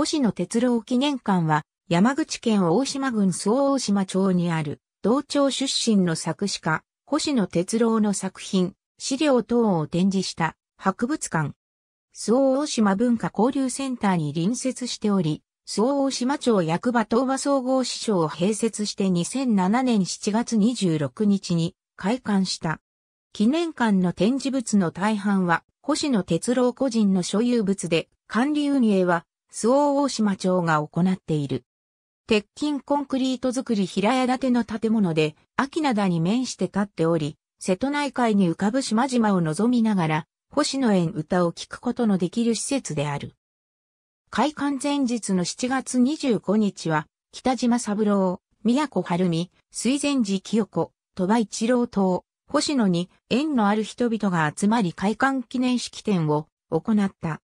星野哲郎記念館は、山口県大島郡総大島町にある、同町出身の作詞家、星野哲郎の作品、資料等を展示した博物館。総大島文化交流センターに隣接しており、総大島町役場東和総合支所を併設して2007年7月26日に開館した。記念館の展示物の大半は、星野哲郎個人の所有物で、管理運営は周防大島町が行っている。鉄筋コンクリート造り平屋建ての建物で、秋灘に面して立っており、瀬戸内海に浮かぶ島々を望みながら、星野園歌を聴くことのできる施設である。開館前日の7月25日は、北島三郎、宮古晴美、水前寺清子、鳥羽一郎等、星野に縁のある人々が集まり開館記念式典を行った。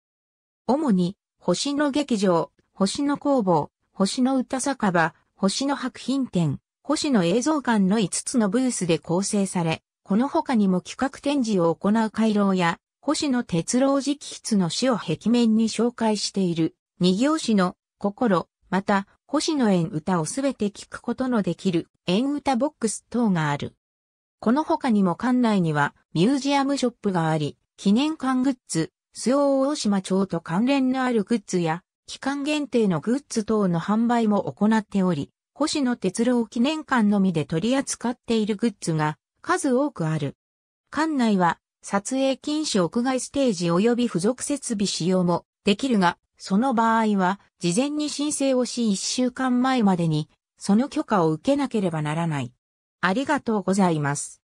主に星の劇場、星の工房、星の歌酒場、星の博品店、星の映像館の5つのブースで構成され、この他にも企画展示を行う回廊や、星野哲郎直筆の詩を壁面に紹介している、二行詩の心、また、星野縁歌をすべて聞くことのできる、縁歌ボックス等がある。この他にも館内には、ミュージアムショップがあり、記念館グッズ、周防大島町と関連のあるグッズや、期間限定のグッズ等の販売も行っており、星野哲郎記念館のみで取り扱っているグッズが数多くある。館内は撮影禁止屋外ステージ及び付属設備使用もできるが、その場合は事前に申請をし1週間前までにその許可を受けなければならない。ありがとうございます。